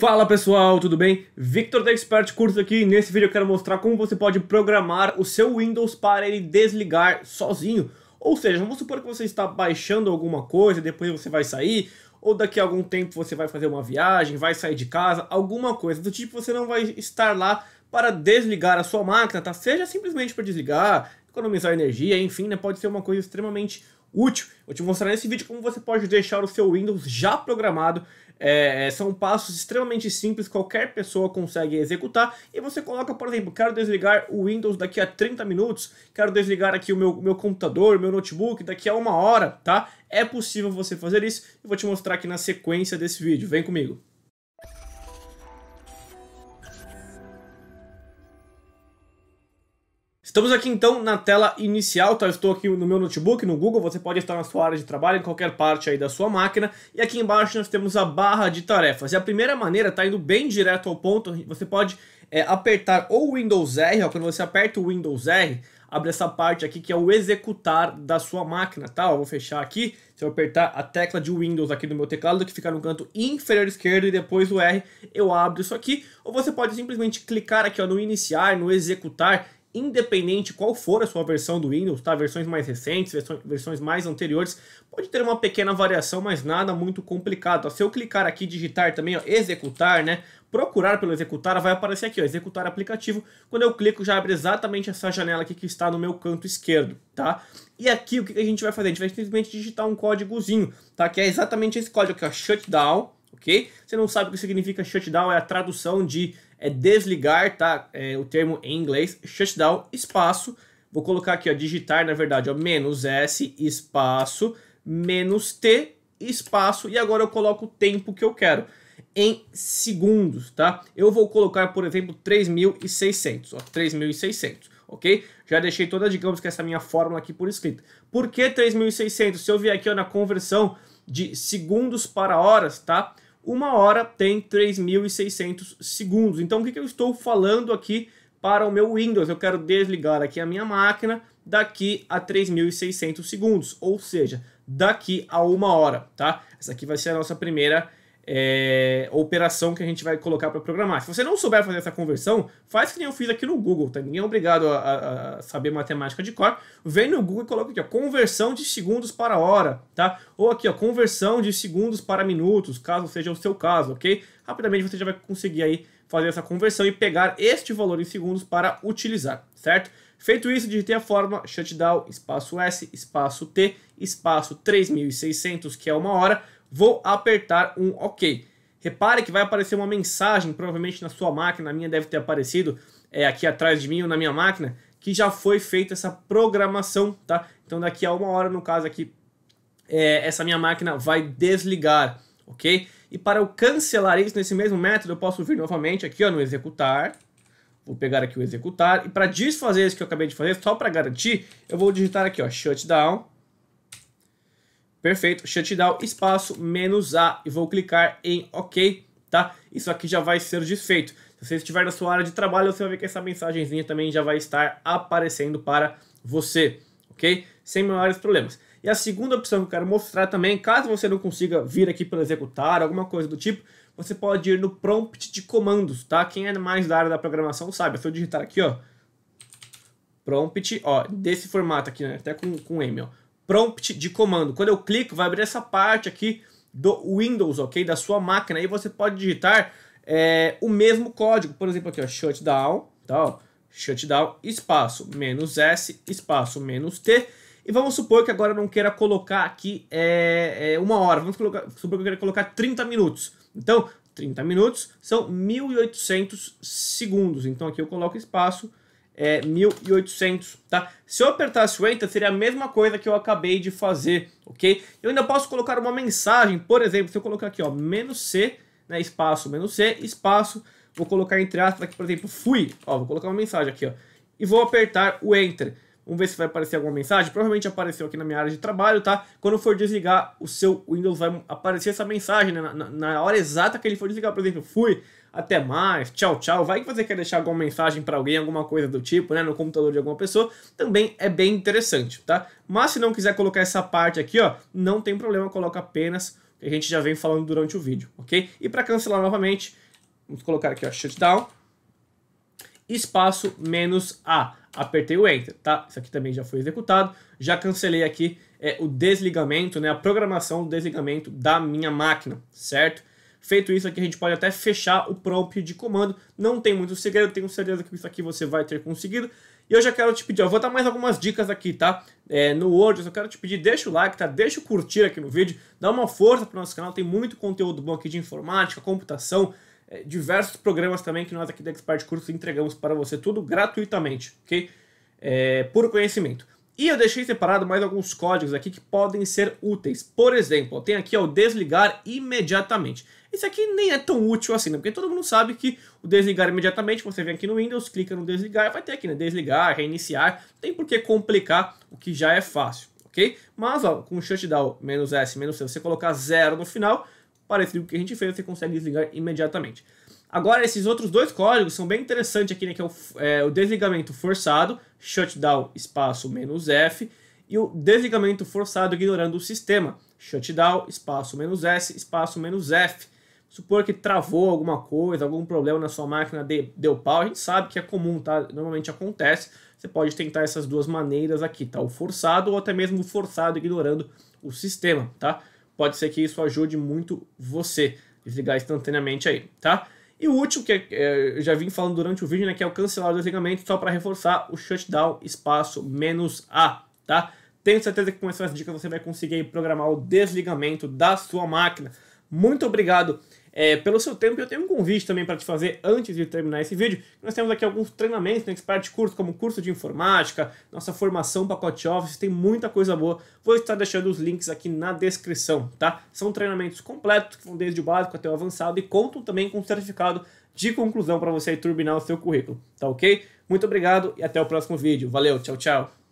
Fala pessoal, tudo bem? Victor da Expert Curso aqui. Nesse vídeo eu quero mostrar como você pode programar o seu Windows para ele desligar sozinho. Ou seja, vamos supor que você está baixando alguma coisa, depois você vai sair, ou daqui a algum tempo você vai fazer uma viagem, vai sair de casa, alguma coisa do tipo, você não vai estar lá para desligar a sua máquina, tá? Seja simplesmente para desligar, economizar energia, enfim, né? Pode ser uma coisa extremamente útil. Vou te mostrar nesse vídeo como você pode deixar o seu Windows já programado. É, é, são passos extremamente simples, qualquer pessoa consegue executar. E você coloca, por exemplo, quero desligar o Windows daqui a 30 minutos, quero desligar aqui o meu, meu computador, meu notebook daqui a uma hora, tá? É possível você fazer isso. vou te mostrar aqui na sequência desse vídeo. Vem comigo. Estamos aqui então na tela inicial, tá? Eu estou aqui no meu notebook, no Google, você pode estar na sua área de trabalho, em qualquer parte aí da sua máquina. E aqui embaixo nós temos a barra de tarefas. E a primeira maneira tá indo bem direto ao ponto, você pode é, apertar ou Windows R, ó, quando você aperta o Windows R, abre essa parte aqui que é o executar da sua máquina, tá? Eu vou fechar aqui, se eu apertar a tecla de Windows aqui do meu teclado, que fica no canto inferior esquerdo e depois o R, eu abro isso aqui. Ou você pode simplesmente clicar aqui ó, no iniciar, no executar, independente qual for a sua versão do Windows, tá? Versões mais recentes, versões mais anteriores, pode ter uma pequena variação, mas nada muito complicado. se eu clicar aqui, digitar também, ó, executar, né? Procurar pelo executar, vai aparecer aqui, ó, executar aplicativo. Quando eu clico, já abre exatamente essa janela aqui que está no meu canto esquerdo, tá? E aqui, o que a gente vai fazer? A gente vai simplesmente digitar um códigozinho, tá? Que é exatamente esse código aqui, ó, shutdown, ok? Você não sabe o que significa shutdown, é a tradução de é desligar, tá? É o termo em inglês, shutdown, espaço. Vou colocar aqui, ó, digitar, na verdade, ó, menos S, espaço, menos T, espaço. E agora eu coloco o tempo que eu quero, em segundos, tá? Eu vou colocar, por exemplo, 3.600, ó, 3.600 ok? Já deixei toda, digamos que essa minha fórmula aqui por escrito. Por que 3.600? Se eu vier aqui ó, na conversão de segundos para horas, tá? uma hora tem 3.600 segundos. Então o que, que eu estou falando aqui para o meu Windows? Eu quero desligar aqui a minha máquina daqui a 3.600 segundos, ou seja, daqui a uma hora, tá? Essa aqui vai ser a nossa primeira é, operação que a gente vai colocar para programar. Se você não souber fazer essa conversão, faz que nem eu fiz aqui no Google, tá? Ninguém é obrigado a, a, saber matemática de cor. Vem no Google e coloca aqui, ó, conversão de segundos para hora, tá? Ou aqui, ó, conversão de segundos para minutos, caso seja o seu caso, ok? Rapidamente você já vai conseguir aí fazer essa conversão e pegar este valor em segundos para utilizar, certo? Feito isso, digitei a forma shutdown, espaço S, espaço T, espaço 3600, que é uma hora, vou apertar um OK. Repare que vai aparecer uma mensagem, provavelmente na sua máquina, a minha deve ter aparecido é, aqui atrás de mim ou na minha máquina, que já foi feita essa programação, tá? Então daqui a uma hora, no caso aqui, é, essa minha máquina vai desligar, ok? E para eu cancelar isso nesse mesmo método, eu posso vir novamente aqui ó, no executar, vou pegar aqui o executar, e para desfazer isso que eu acabei de fazer, só para garantir, eu vou digitar aqui ó, shutdown, Perfeito, shutdown, espaço, menos A e vou clicar em OK, tá? Isso aqui já vai ser desfeito. Se você estiver na sua área de trabalho, você vai ver que essa mensagenzinha também já vai estar aparecendo para você, ok? Sem maiores problemas. E a segunda opção que eu quero mostrar também, caso você não consiga vir aqui para executar, alguma coisa do tipo, você pode ir no prompt de comandos, tá? Quem é mais da área da programação sabe, é se eu digitar aqui, ó, prompt, ó, desse formato aqui, né, até com, com M, ó, prompt de comando. Quando eu clico, vai abrir essa parte aqui do Windows, ok? Da sua máquina. Aí você pode digitar é, o mesmo código. Por exemplo, aqui, ó, shutdown, tá, ó, shutdown, espaço, menos S, espaço, menos T. E vamos supor que agora eu não queira colocar aqui é, é, uma hora. Vamos colocar, supor que eu queira colocar 30 minutos. Então, 30 minutos são 1.800 segundos. Então, aqui eu coloco espaço é, 1800, tá? Se eu apertasse o Enter, seria a mesma coisa que eu acabei de fazer, ok? Eu ainda posso colocar uma mensagem, por exemplo, se eu colocar aqui, ó, menos C, né, espaço, menos C, espaço, vou colocar entre aspas aqui, por exemplo, fui, ó, vou colocar uma mensagem aqui, ó, e vou apertar o Enter. Vamos ver se vai aparecer alguma mensagem. Provavelmente apareceu aqui na minha área de trabalho, tá? Quando for desligar, o seu Windows vai aparecer essa mensagem, né? na, na, hora exata que ele for desligar, por exemplo, fui, até mais, tchau, tchau. Vai que você quer deixar alguma mensagem para alguém, alguma coisa do tipo, né? No computador de alguma pessoa. Também é bem interessante, tá? Mas se não quiser colocar essa parte aqui, ó, não tem problema, coloca apenas o que a gente já vem falando durante o vídeo, ok? E para cancelar novamente, vamos colocar aqui, ó, shutdown espaço menos A apertei o Enter, tá? Isso aqui também já foi executado. Já cancelei aqui é, o desligamento, né? A programação do desligamento da minha máquina, certo? Feito isso aqui, a gente pode até fechar o prompt de comando. Não tem muito segredo, tenho certeza que isso aqui você vai ter conseguido. E eu já quero te pedir, eu vou dar mais algumas dicas aqui, tá? É, no Word, eu só quero te pedir, deixa o like, tá? Deixa o curtir aqui no vídeo, dá uma força pro nosso canal, tem muito conteúdo bom aqui de informática, computação, é, diversos programas também que nós aqui da Expert Cursos entregamos para você, tudo gratuitamente, ok? É, puro conhecimento. E eu deixei separado mais alguns códigos aqui que podem ser úteis. Por exemplo, tem aqui ó, o desligar imediatamente. Esse aqui nem é tão útil assim, né? Porque todo mundo sabe que o desligar imediatamente, você vem aqui no Windows, clica no desligar, vai ter aqui, né? Desligar, reiniciar, não tem por que complicar o que já é fácil, ok? Mas ó, com o shutdown menos S, menos C, você colocar zero no final, parecido com o que a gente fez, você consegue desligar imediatamente. Agora, esses outros dois códigos são bem interessantes aqui, né, que é o, é, o desligamento forçado, shutdown espaço menos F, e o desligamento forçado ignorando o sistema, shutdown espaço menos S espaço menos F. Supor que travou alguma coisa, algum problema na sua máquina de, deu pau, a gente sabe que é comum, tá? Normalmente acontece. Você pode tentar essas duas maneiras aqui, tá? O forçado ou até mesmo o forçado ignorando o sistema, tá? pode ser que isso ajude muito você desligar instantaneamente aí, tá? E o último, que é, é eu já vim falando durante o vídeo, né, que é o cancelar o desligamento, só para reforçar o shutdown espaço menos A, tá? Tenho certeza que com essa dica você vai conseguir programar o desligamento da sua máquina. Muito obrigado é, pelo seu tempo. eu tenho um convite também para te fazer antes de terminar esse vídeo. Nós temos aqui alguns treinamentos na né, Expert Curso, como curso de informática, nossa formação pacote Office, tem muita coisa boa. Vou estar deixando os links aqui na descrição, tá? São treinamentos completos, que vão desde o básico até o avançado e contam também com um certificado de conclusão para você turbinar o seu currículo, tá ok? Muito obrigado e até o próximo vídeo. Valeu, tchau, tchau!